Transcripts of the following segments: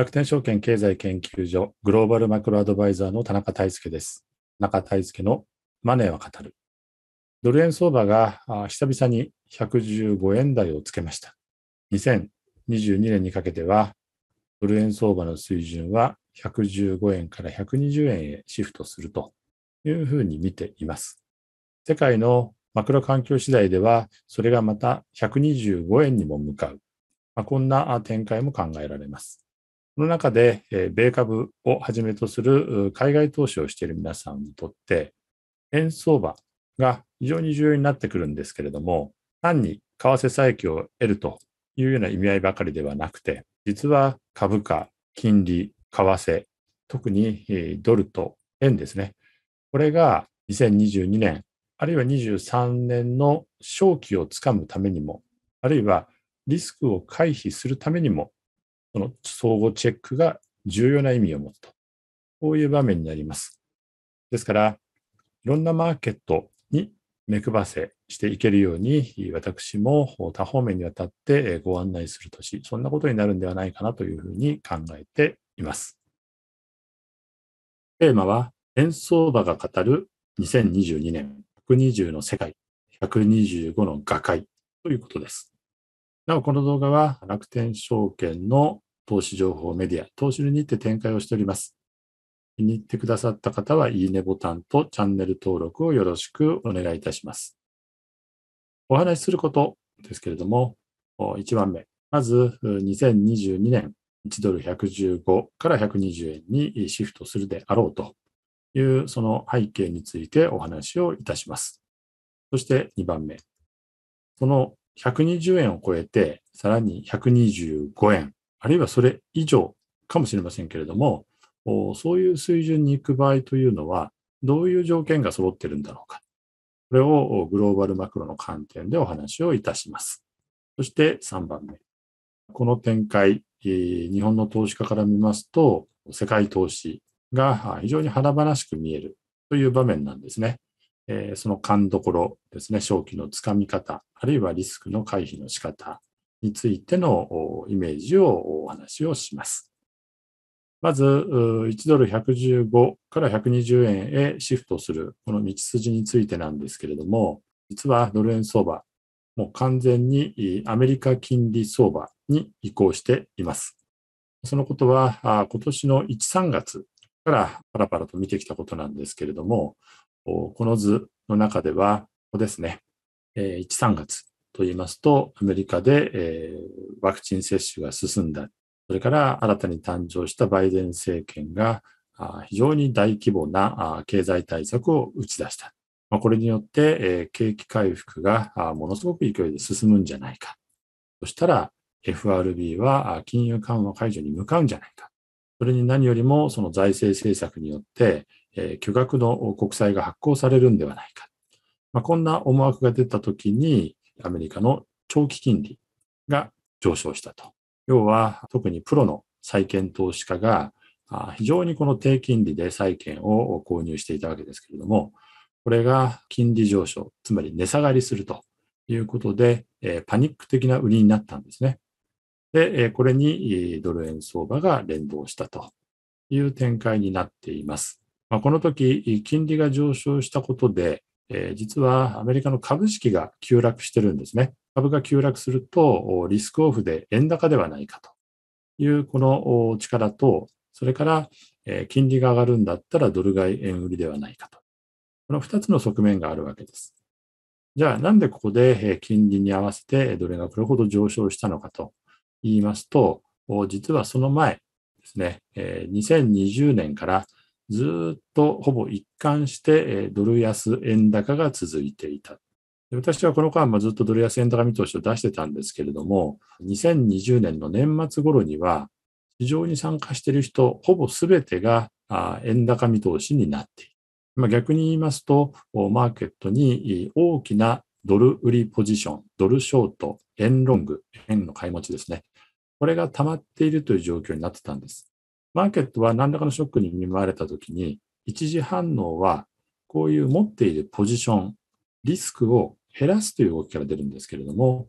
楽天証券経済研究所グローバルマクロアドバイザーの田中泰介です。中泰介のマネーは語る。ドル円相場が久々に115円台をつけました。2022年にかけては、ドル円相場の水準は115円から120円へシフトするというふうに見ています。世界のマクロ環境次第では、それがまた125円にも向かう。まあ、こんな展開も考えられます。その中で、え米株をはじめとする海外投資をしている皆さんにとって、円相場が非常に重要になってくるんですけれども、単に為替差益を得るというような意味合いばかりではなくて、実は株価、金利、為替、特にドルと円ですね。これが2022年、あるいは23年の勝機をつかむためにも、あるいはリスクを回避するためにもその相互チェックが重要な意味を持つと。こういう場面になります。ですから、いろんなマーケットに目配せしていけるように、私も多方面にわたってご案内する年、そんなことになるんではないかなというふうに考えています。テーマは、円相場が語る2022年120の世界、125の画界ということです。なお、この動画は楽天証券の投資情報メディア、投資にて展開をしております。気に入ってくださった方は、いいねボタンとチャンネル登録をよろしくお願いいたします。お話しすることですけれども、1番目。まず、2022年1ドル115から120円にシフトするであろうという、その背景についてお話をいたします。そして2番目。その120円を超えて、さらに125円、あるいはそれ以上かもしれませんけれども、そういう水準に行く場合というのは、どういう条件が揃ってるんだろうか。これをグローバルマクロの観点でお話をいたします。そして3番目。この展開、日本の投資家から見ますと、世界投資が非常に華々しく見えるという場面なんですね。えその勘どころですね、正気のつかみ方、あるいはリスクの回避の仕方についてのイメージをお話をします。まず、1ドル115から120円へシフトする、この道筋についてなんですけれども、実はドル円相場、もう完全にアメリカ金利相場に移行しています。そのことは、今年の1、3月からパラパラと見てきたことなんですけれども、この図の中では、ここですね、1、3月と言いますと、アメリカでワクチン接種が進んだ、それから新たに誕生したバイデン政権が非常に大規模な経済対策を打ち出した。これによって景気回復がものすごく勢いで進むんじゃないか。そしたら FRB は金融緩和解除に向かうんじゃないか。それに何よりもその財政政策によってえ巨額の国債が発行されるんではないか。まあ、こんな思惑が出たときに、アメリカの長期金利が上昇したと。要は、特にプロの債券投資家が、非常にこの低金利で債券を購入していたわけですけれども、これが金利上昇、つまり値下がりするということで、パニック的な売りになったんですね。で、これにドル円相場が連動したという展開になっています。まあ、この時、金利が上昇したことで、えー、実はアメリカの株式が急落してるんですね。株が急落すると、リスクオフで円高ではないかというこの力と、それから、金利が上がるんだったらドル買い円売りではないかと。この2つの側面があるわけです。じゃあなんでここで金利に合わせてどれがこれほど上昇したのかと言いますと、実はその前ですね、2020年からずっとほぼ一貫して、ドル安円高が続いていた。私はこの間もずっとドル安円高見通しを出してたんですけれども、2020年の年末頃には、市場に参加している人、ほぼ全てが円高見通しになっている。まあ、逆に言いますと、マーケットに大きなドル売りポジション、ドルショート、円ロング、円の買い持ちですね。これが溜まっているという状況になってたんです。マーケットは何らかのショックに見舞われたときに、一時反応は、こういう持っているポジション、リスクを減らすという動きから出るんですけれども、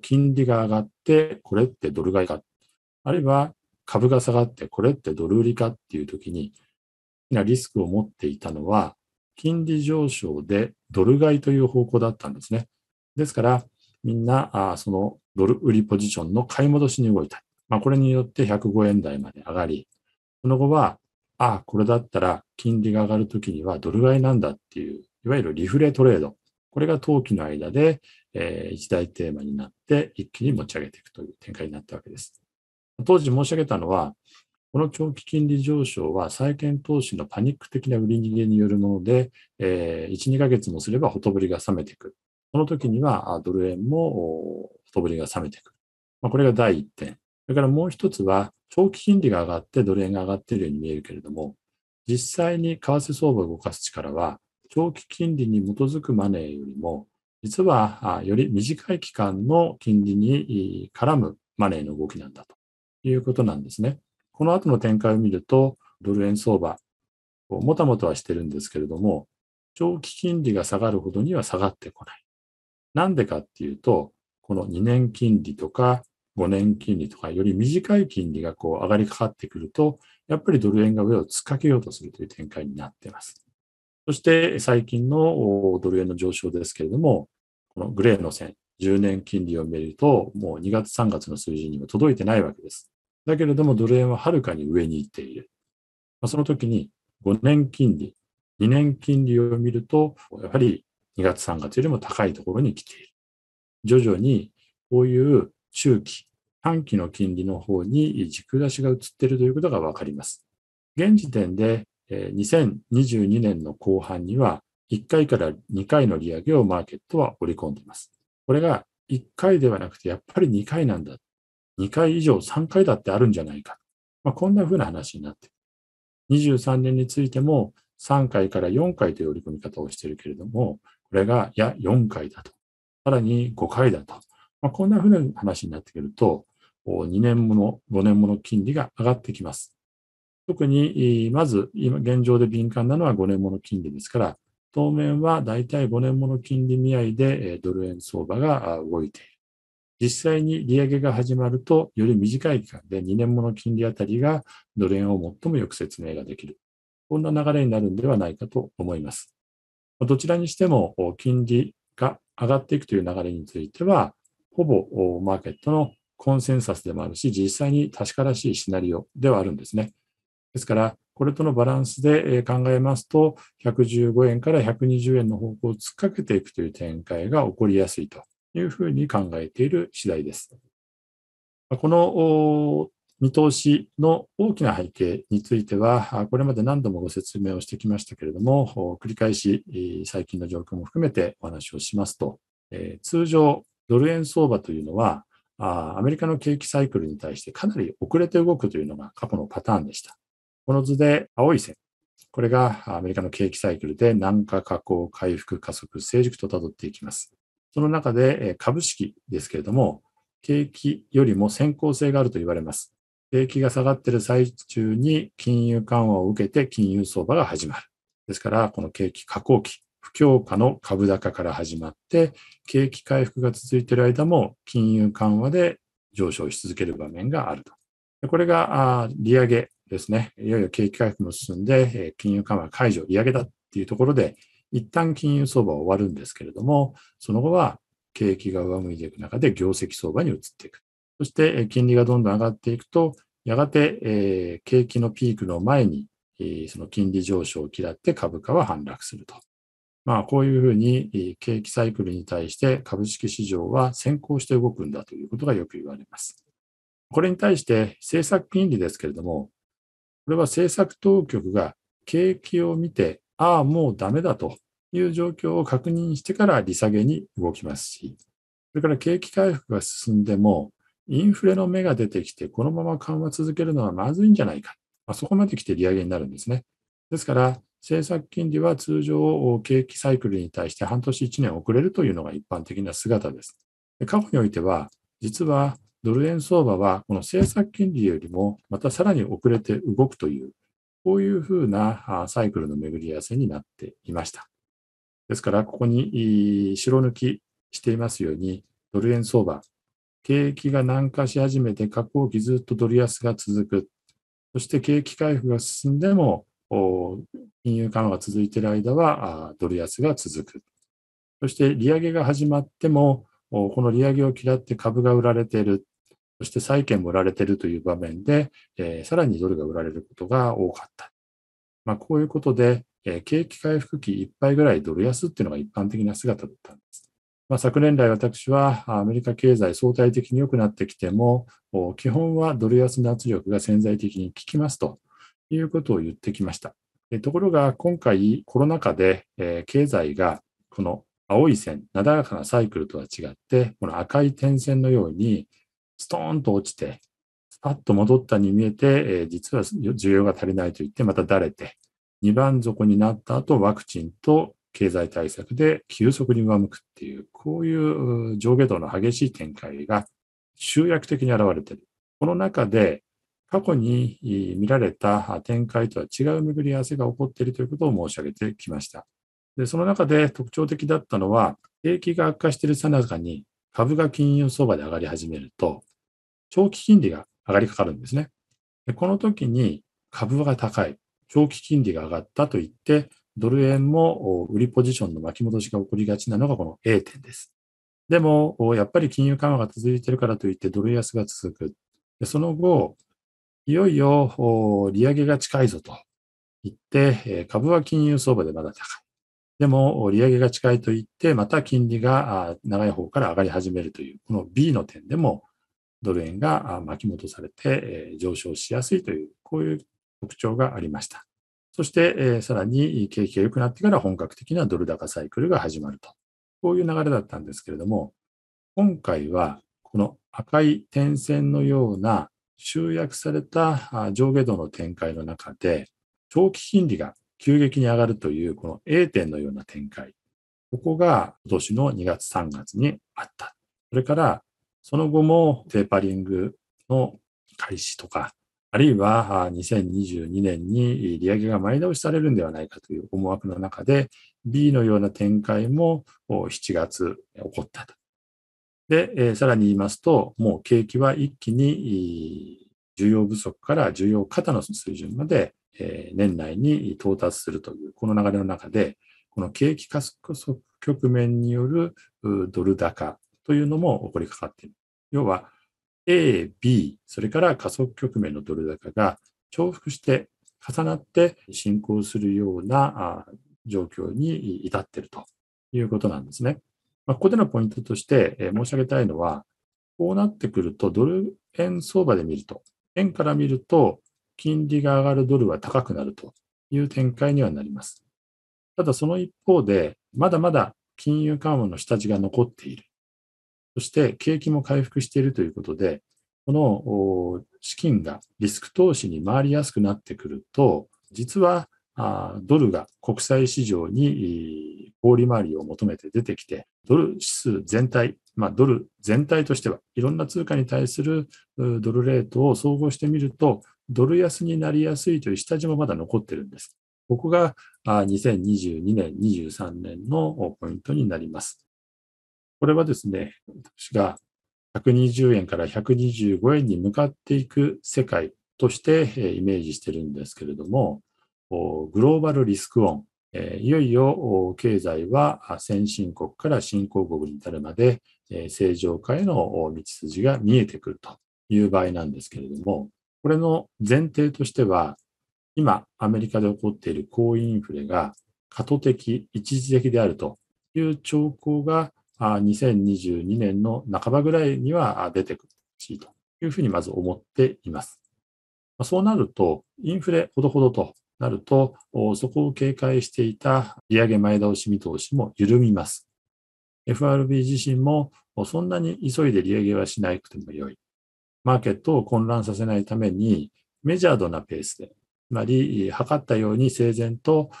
金利が上がって、これってドル買いか、あるいは株が下がって、これってドル売りかっていうときに、リスクを持っていたのは、金利上昇でドル買いという方向だったんですね。ですから、みんな、そのドル売りポジションの買い戻しに動いた。まあ、これによって105円台まで上がり、その後は、ああ、これだったら金利が上がるときにはドル買いなんだっていう、いわゆるリフレトレード。これが当期の間で、えー、一大テーマになって一気に持ち上げていくという展開になったわけです。当時申し上げたのは、この長期金利上昇は債券投資のパニック的な売り逃げによるもので、えー、1、2ヶ月もすればほとぶりが冷めていく。その時にはドル円もほとぶりが冷めていく。まあ、これが第1点。それからもう一つは、長期金利が上がってドル円が上がっているように見えるけれども、実際に為替相場を動かす力は、長期金利に基づくマネーよりも、実はより短い期間の金利に絡むマネーの動きなんだということなんですね。この後の展開を見ると、ドル円相場、もたもたはしてるんですけれども、長期金利が下がるほどには下がってこない。なんでかっていうと、この2年金利とか5年金利とかより短い金利がこう上がりかかってくると、やっぱりドル円が上を突っかけようとするという展開になっています。そして最近のドル円の上昇ですけれども、このグレーの線、10年金利を見ると、もう2月3月の数字には届いてないわけです。だけれども、ドル円ははるかに上に行っている。その時に5年金利、2年金利を見ると、やはり2月3月よりも高いところに来ている。徐々にこういう中期、短期の金利の方に軸出しが移っているということがわかります。現時点で2022年の後半には1回から2回の利上げをマーケットは織り込んでいます。これが1回ではなくてやっぱり2回なんだ。2回以上3回だってあるんじゃないか。まあ、こんな風な話になっている。23年についても3回から4回という織り込み方をしているけれども、これが、いや、4回だと。さらに5回だと。まあ、こんなふうな話になってくると、2年もの、5年もの金利が上がってきます。特に、まず、今、現状で敏感なのは5年もの金利ですから、当面は大体5年もの金利見合いでドル円相場が動いている。実際に利上げが始まると、より短い期間で2年もの金利あたりがドル円を最もよく説明ができる。こんな流れになるんではないかと思います。どちらにしても、金利が上がっていくという流れについては、ほぼマーケットのコンセンサスでもあるし、実際に確からしいシナリオではあるんですね。ですから、これとのバランスで考えますと、115円から120円の方向を突っかけていくという展開が起こりやすいというふうに考えている次第です。この見通しの大きな背景については、これまで何度もご説明をしてきましたけれども、繰り返し最近の状況も含めてお話をしますと、通常ドル円相場というのは、アメリカの景気サイクルに対してかなり遅れて動くというのが過去のパターンでした。この図で青い線。これがアメリカの景気サイクルで南下下降、回復、加速、成熟とたどっていきます。その中で株式ですけれども、景気よりも先行性があると言われます。景気が下がっている最中に金融緩和を受けて金融相場が始まる。ですから、この景気下降期不況下の株高から始まって、景気回復が続いている間も金融緩和で上昇し続ける場面があると。これが利上げですね。いよいよ景気回復も進んで、金融緩和解除、利上げだっていうところで、一旦金融相場は終わるんですけれども、その後は景気が上向いていく中で業績相場に移っていく。そして金利がどんどん上がっていくと、やがて、景気のピークの前に、その金利上昇を嫌って株価は反落すると。まあ、こういうふうに景気サイクルに対して株式市場は先行して動くんだということがよく言われます。これに対して政策金利ですけれども、これは政策当局が景気を見て、ああ、もうダメだという状況を確認してから利下げに動きますし、それから景気回復が進んでも、インフレの芽が出てきて、このまま緩和続けるのはまずいんじゃないか、まあ、そこまで来て利上げになるんですね。ですから、政策金利は通常、景気サイクルに対して半年1年遅れるというのが一般的な姿です。過去においては、実はドル円相場はこの政策金利よりもまたさらに遅れて動くという、こういうふうなサイクルの巡り合わせになっていました。ですから、ここに白抜きしていますように、ドル円相場、景気が軟化し始めて、下降期ずっとドル安が続く、そして景気回復が進んでも、金融緩和が続いている間はドル安が続く。そして利上げが始まっても、この利上げを嫌って株が売られている、そして債券も売られているという場面で、えー、さらにドルが売られることが多かった。まあ、こういうことで、えー、景気回復期いっぱいぐらいドル安っていうのが一般的な姿だったんです。まあ、昨年来私はアメリカ経済相対的に良くなってきても、基本はドル安の圧力が潜在的に効きますと。いうことを言ってきました。ところが今回コロナ禍で、え経済がこの青い線、なだらかなサイクルとは違って、この赤い点線のようにストーンと落ちて、スパッと戻ったに見えて、え実は需要が足りないと言ってまただれて、2番底になった後ワクチンと経済対策で急速に上向くっていう、こういう上下動の激しい展開が集約的に現れている。この中で過去に見られた展開とは違う巡り合わせが起こっているということを申し上げてきました。でその中で特徴的だったのは、景気が悪化しているさなかに株が金融相場で上がり始めると、長期金利が上がりかかるんですね。でこの時に株が高い、長期金利が上がったといって、ドル円も売りポジションの巻き戻しが起こりがちなのがこの A 点です。でも、やっぱり金融緩和が続いているからといってドル安が続く。その後、いよいよ利上げが近いぞと言って、株は金融相場でまだ高い。でも、利上げが近いと言って、また金利が長い方から上がり始めるという、この B の点でも、ドル円が巻き戻されて上昇しやすいという、こういう特徴がありました。そして、さらに景気が良くなってから本格的なドル高サイクルが始まると。こういう流れだったんですけれども、今回はこの赤い点線のような集約された上下動の展開の中で、長期金利が急激に上がるという、この A 点のような展開。ここが今年の2月3月にあった。それから、その後もテーパリングの開始とか、あるいは2022年に利上げが前倒しされるんではないかという思惑の中で、B のような展開も7月起こったと。で、えー、さらに言いますと、もう景気は一気に需要不足から需要過多の水準まで、えー、年内に到達するという、この流れの中で、この景気加速局面によるドル高というのも起こりかかっている。要は、A、B、それから加速局面のドル高が重複して重なって進行するような状況に至っているということなんですね。まあ、ここでのポイントとして、えー、申し上げたいのは、こうなってくると、ドル円相場で見ると、円から見ると、金利が上がるドルは高くなるという展開にはなります。ただその一方で、まだまだ金融緩和の下地が残っている。そして景気も回復しているということで、この資金がリスク投資に回りやすくなってくると、実はあドルが国際市場に高利回りを求めて出てきて、ドル指数全体、まあ、ドル全体としては、いろんな通貨に対するドルレートを総合してみると、ドル安になりやすいという下地もまだ残ってるんです。ここが2022年、23年のポイントになります。これはですね、私が120円から125円に向かっていく世界としてイメージしてるんですけれども、グローバルリスクオン、いよいよ経済は先進国から新興国に至るまで正常化への道筋が見えてくるという場合なんですけれども、これの前提としては、今、アメリカで起こっている高インフレが過渡的、一時的であるという兆候が2022年の半ばぐらいには出てくるしというふうにまず思っています。そうなると、インフレほどほどとなると、そこを警戒していた利上げ前倒し見通しも緩みます。FRB 自身もそんなに急いで利上げはしなくてもよい。マーケットを混乱させないためにメジャードなペースで、つまり測ったように整然と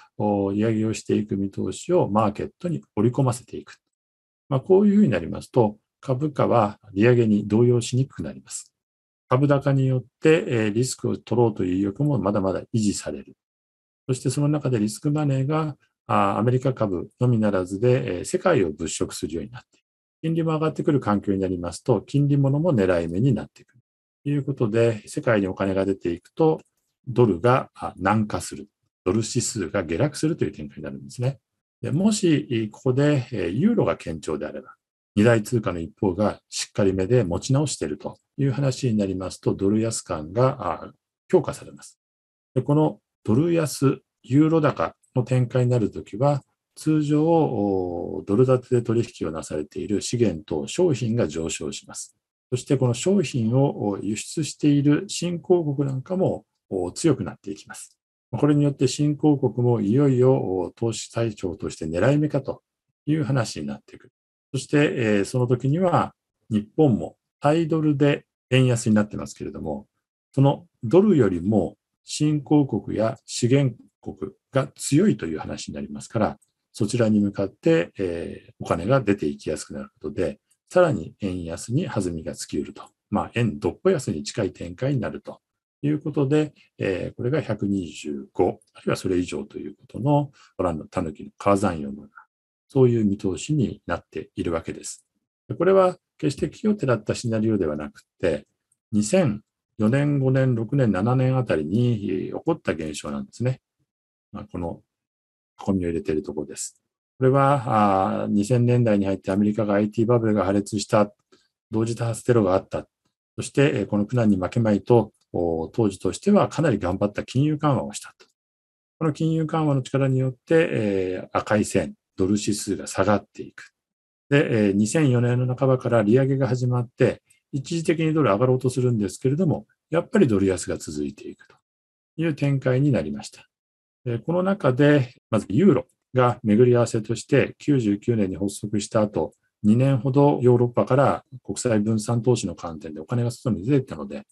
利上げをしていく見通しをマーケットに織り込ませていく。まあ、こういうふうになりますと、株価は利上げに動揺しにくくなります。株高によってリスクを取ろうという意欲もまだまだ維持される。そしてその中でリスクマネーがアメリカ株のみならずで世界を物色するようになっていく。金利も上がってくる環境になりますと、金利ものも狙い目になっていく。ということで、世界にお金が出ていくと、ドルが軟化する。ドル指数が下落するという展開になるんですね。でもし、ここでユーロが堅調であれば、二大通貨の一方がしっかり目で持ち直しているという話になりますと、ドル安感が強化されます。でこのドル安、ユーロ高の展開になるときは、通常、ドル建てで取引をなされている資源と商品が上昇します。そしてこの商品を輸出している新興国なんかも強くなっていきます。これによって新興国もいよいよ投資対象として狙い目かという話になっていく。そして、その時には日本もタイドルで円安になってますけれども、そのドルよりも新興国や資源国が強いという話になりますから、そちらに向かって、えー、お金が出ていきやすくなることで、さらに円安に弾みがつきうると。まあ、円どっぽ安に近い展開になるということで、えー、これが125、あるいはそれ以上ということの、オランダ、タヌキの火山用のような、そういう見通しになっているわけです。これは決して奇をてらったシナリオではなくて、4年、5年、6年、7年あたりに起こった現象なんですね。まあ、この込みを入れているところです。これは2000年代に入ってアメリカが IT バブルが破裂した、同時多発テロがあった、そしてこの苦難に負けまいと、当時としてはかなり頑張った金融緩和をしたと。この金融緩和の力によって、えー、赤い線、ドル指数が下がっていく。で、えー、2004年の半ばから利上げが始まって、一時的にドル上がろうとするんですけれども、やっぱりドル安が続いていくという展開になりました。この中で、まずユーロが巡り合わせとして99年に発足した後、2年ほどヨーロッパから国際分散投資の観点でお金が外に出ていったので、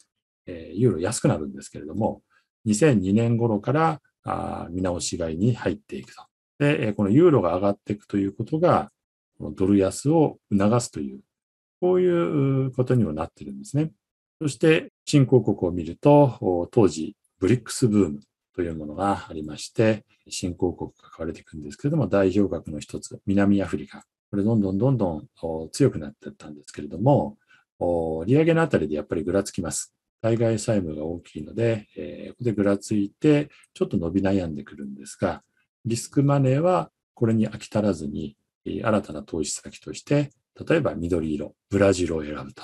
ユーロ安くなるんですけれども、2002年頃から見直し買いに入っていくと。で、このユーロが上がっていくということが、ドル安を促すという、こういうことにもなってるんですね。そして新興国を見ると、当時ブリックスブームというものがありまして、新興国が買われていくんですけれども、代表格の一つ、南アフリカ。これどんどんどんどん強くなっていったんですけれども、利上げのあたりでやっぱりぐらつきます。対外債務が大きいので、えー、ここでぐらついて、ちょっと伸び悩んでくるんですが、リスクマネーはこれに飽き足らずに、新たな投資先として、例えば緑色、ブラジルを選ぶと。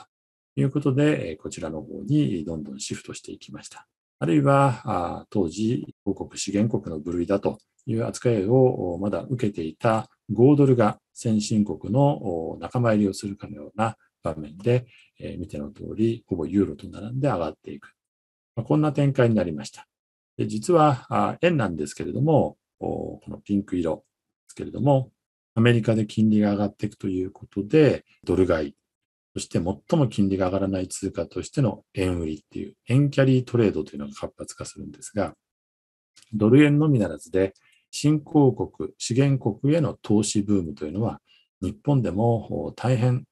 いうことで、こちらの方にどんどんシフトしていきました。あるいは、当時、王国資源国の部類だという扱いをまだ受けていた5ドルが先進国の仲間入りをするかのような場面で、見ての通り、ほぼユーロと並んで上がっていく。こんな展開になりました。で実は、円なんですけれども、このピンク色ですけれども、アメリカで金利が上がっていくということで、ドル買いそして最も金利が上がらない通貨としての円売りっていう、円キャリートレードというのが活発化するんですが、ドル円のみならずで、新興国、資源国への投資ブームというのは、日本でも大変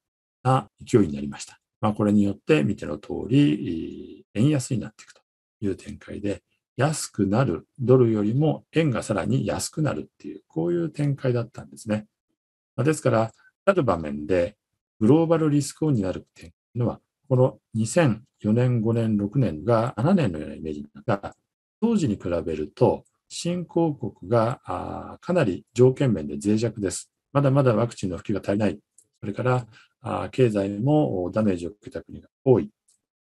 な勢いになりました。まあ、これによって見ての通り、円安になっていくという展開で、安くなる、ドルよりも円がさらに安くなるっていう、こういう展開だったんですね。まですから、ある場面でグローバルリスクになる点というのは、この2004年、5年、6年が7年のようなイメージなんが、当時に比べると、新興国がかなり条件面で脆弱です。まだまだワクチンの普及が足りない。それから経済もダメージを受けた国が多い。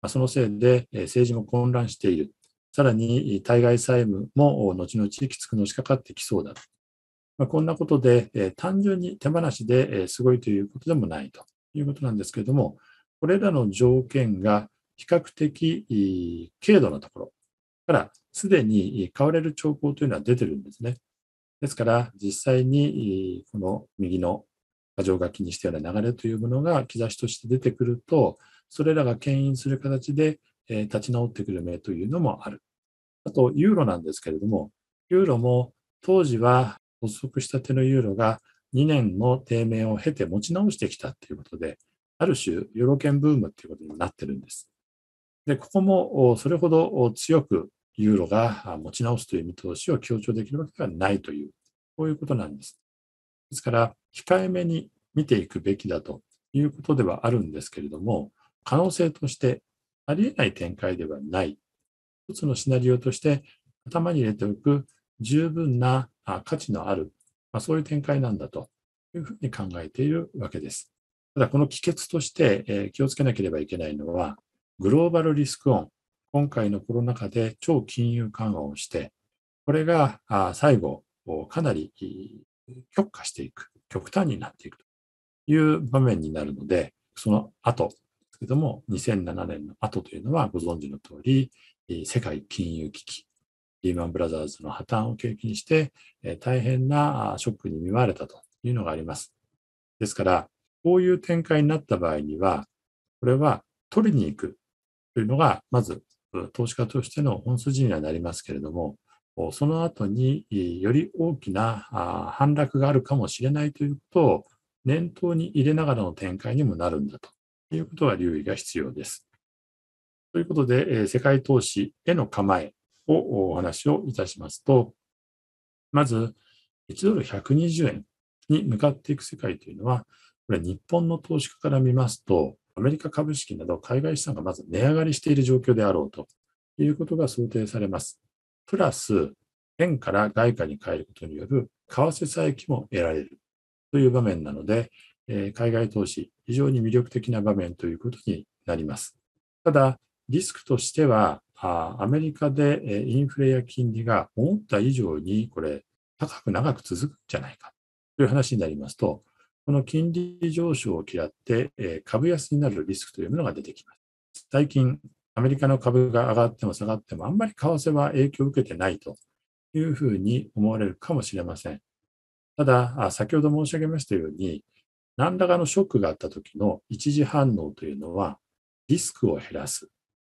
そのせいで政治も混乱している。さらに対外債務も後々きつくのしかかってきそうだ。まあ、こんなことで単純に手放しですごいということでもないと。いうことなんですけれども、これらの条件が比較的軽度なところから、すでに買われる兆候というのは出てるんですね。ですから、実際にこの右の過剰書きにしたような流れというものが兆しとして出てくると、それらが牽引する形で立ち直ってくる面というのもある。あと、ユーロなんですけれども、ユーロも当時は発足したてのユーロが2年の低迷を経て持ち直してきたっていうことで、ある種、ユーロ圏ブームっていうことになってるんです。で、ここもそれほど強くユーロが持ち直すという見通しを強調できるわけではないという、こういうことなんです。ですから、控えめに見ていくべきだということではあるんですけれども、可能性としてありえない展開ではない。一つのシナリオとして頭に入れておく十分な価値のあるまあ、そういう展開なんだというふうに考えているわけです。ただ、この帰結として、えー、気をつけなければいけないのは、グローバルリスクオン。今回のコロナ禍で超金融緩和をして、これが最後、かなり極化していく、極端になっていくという場面になるので、その後ですけども、2007年の後というのはご存知の通り、世界金融危機リーマン・ブラザーズの破綻を経験して、大変なショックに見舞われたというのがあります。ですから、こういう展開になった場合には、これは取りに行くというのが、まず投資家としての本筋にはなりますけれども、その後により大きな反落があるかもしれないということを念頭に入れながらの展開にもなるんだということは留意が必要です。ということで、世界投資への構えをお話をいたしますと、まず、1ドル120円に向かっていく世界というのは、これ日本の投資家から見ますと、アメリカ株式など海外資産がまず値上がりしている状況であろうということが想定されます。プラス、円から外貨に変えることによる為替差益も得られるという場面なので、え海外投資、非常に魅力的な場面ということになります。ただ、リスクとしては、アメリカでインフレや金利が思った以上にこれ高く長く続くんじゃないかという話になりますと、この金利上昇を嫌って株安になるリスクというものが出てきます。最近、アメリカの株が上がっても下がっても、あんまり為替は影響を受けてないというふうに思われるかもしれません。ただ、先ほど申し上げましたように、何らかのショックがあった時の一時反応というのは、リスクを減らす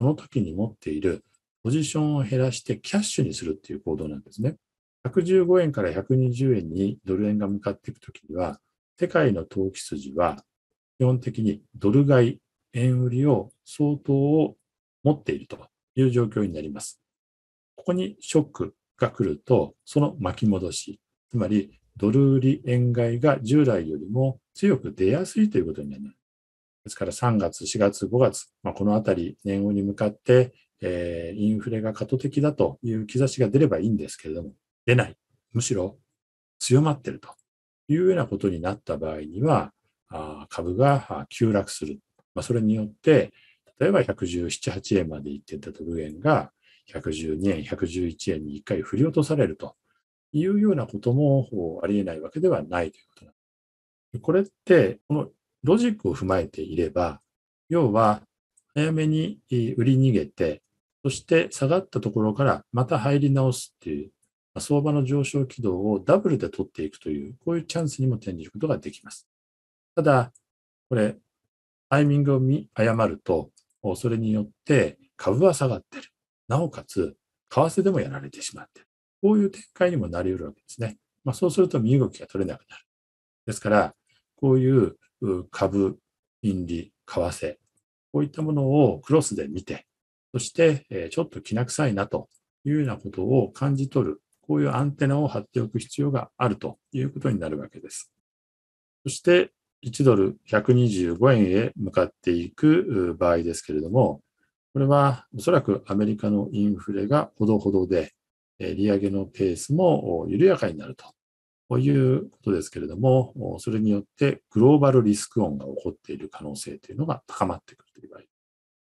その時に持っているポジションを減らしてキャッシュにするっていう行動なんですね。115円から120円にドル円が向かっていくときには、世界の投機筋は基本的にドル買い、円売りを相当を持っているという状況になります。ここにショックが来ると、その巻き戻し、つまりドル売り円買いが従来よりも強く出やすいということになりですから3月、4月、5月、まあ、このあたり、年後に向かって、えー、インフレが過渡的だという兆しが出ればいいんですけれども、出ない。むしろ強まっているというようなことになった場合には、あ株が急落する。まあ、それによって、例えば117、8円までいってたドル円が、112円、111円に1回振り落とされるというようなこともありえないわけではないということなんです。これって、このロジックを踏まえていれば、要は早めに売り逃げて、そして下がったところからまた入り直すっていう、相場の上昇軌道をダブルで取っていくという、こういうチャンスにも転じることができます。ただ、これ、タイミングを見誤ると、それによって株は下がってる。なおかつ、為替でもやられてしまってる。こういう展開にもなり得るわけですね。まあ、そうすると身動きが取れなくなる。ですから、こういう株、金利、為替、こういったものをクロスで見て、そして、ちょっときな臭いなというようなことを感じ取る、こういうアンテナを張っておく必要があるということになるわけです。そして、1ドル125円へ向かっていく場合ですけれども、これはおそらくアメリカのインフレがほどほどで、利上げのペースも緩やかになるとということですけれども、それによってグローバルリスクオンが起こっている可能性というのが高まってくるという場合。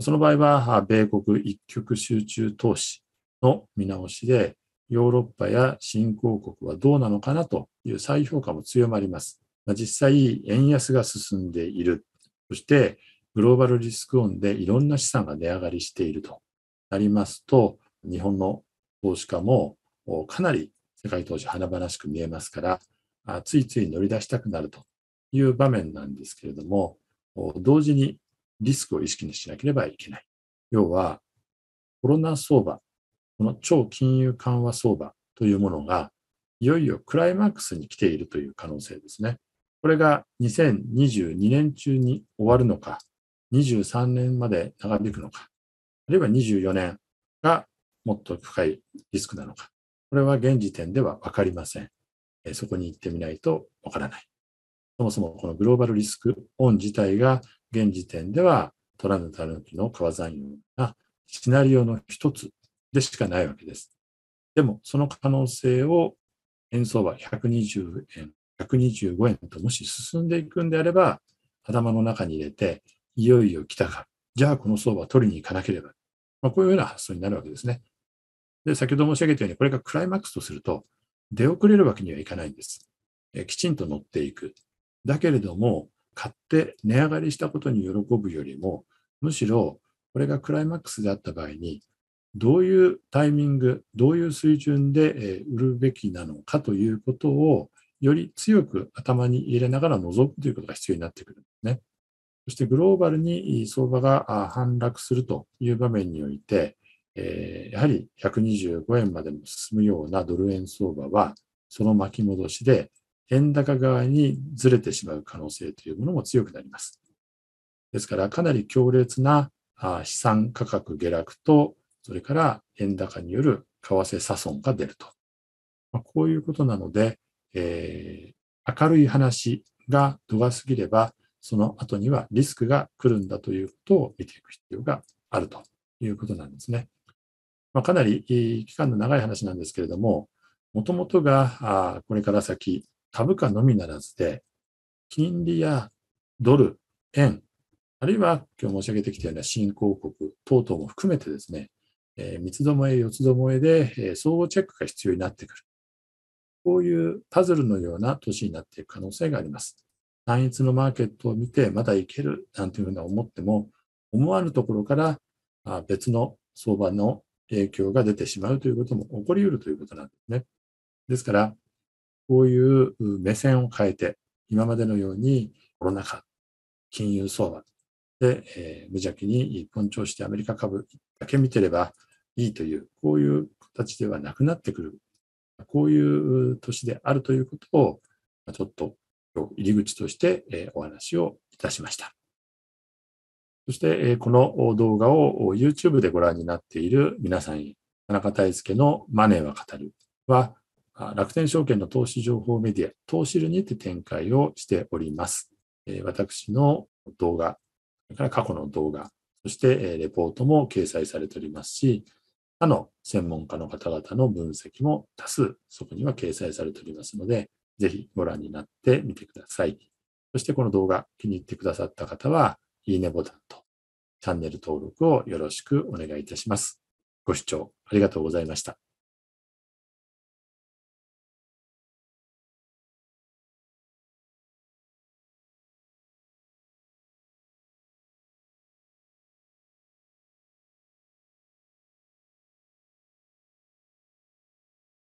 その場合は、米国一極集中投資の見直しで、ヨーロッパや新興国はどうなのかなという再評価も強まります。実際、円安が進んでいる。そして、グローバルリスクオンでいろんな資産が値上がりしているとなりますと、日本の投資家もかなり世界投資華々しく見えますからついつい乗り出したくなるという場面なんですけれども、同時にリスクを意識にしなければいけない。要は、コロナ相場、この超金融緩和相場というものが、いよいよクライマックスに来ているという可能性ですね。これが2022年中に終わるのか、23年まで長引くのか、あるいは24年がもっと深いリスクなのか、これは現時点では分かりません。そこに行ってみないと分からない。そもそもこのグローバルリスクオン自体が現時点ではトラヌタヌキの川山用なシナリオの一つでしかないわけです。でもその可能性を円相場120円、125円ともし進んでいくんであれば頭の中に入れていよいよ来たか。じゃあこの相場取りに行かなければ。まあ、こういうような発想になるわけですね。で、先ほど申し上げたように、これがクライマックスとすると、出遅れるわけにはいかないんです。えきちんと乗っていく。だけれども、買って値上がりしたことに喜ぶよりも、むしろこれがクライマックスであった場合に、どういうタイミング、どういう水準で売るべきなのかということを、より強く頭に入れながら望むということが必要になってくるんですね。そしてグローバルに相場が反落するという場面において、えー、やはり125円までも進むようなドル円相場は、その巻き戻しで円高側にずれてしまう可能性というものも強くなります。ですから、かなり強烈な資産価格下落と、それから円高による為替差損が出ると。まあ、こういうことなので、えー、明るい話が度が過ぎれば、その後にはリスクが来るんだということを見ていく必要があるということなんですね。まあ、かなり期間の長い話なんですけれども、もともとがこれから先、株価のみならずで、金利やドル、円、あるいは今日申し上げてきたような新興国等々も含めてですね、えー、三つどもえ、四つどもえで、えー、総合チェックが必要になってくる。こういうパズルのような年になっていく可能性があります。単一のマーケットを見て、まだいけるなんていうふうに思っても、思わぬところから別の相場の影響が出てしまうということも起こりうるということなんですね。ですから、こういう目線を変えて、今までのようにコロナ禍、金融相場で、えー、無邪気に一本調子でアメリカ株だけ見てればいいという、こういう形ではなくなってくる、こういう年であるということを、ちょっと入り口としてお話をいたしました。そして、この動画を YouTube でご覧になっている皆さんへ、田中大輔のマネーは語るは、楽天証券の投資情報メディア、投資るにて展開をしております。私の動画、それから過去の動画、そしてレポートも掲載されておりますし、他の専門家の方々の分析も多数、そこには掲載されておりますので、ぜひご覧になってみてください。そしてこの動画気に入ってくださった方は、いいねボタンとチャンネル登録をよろしくお願いいたします。ご視聴ありがとうございました。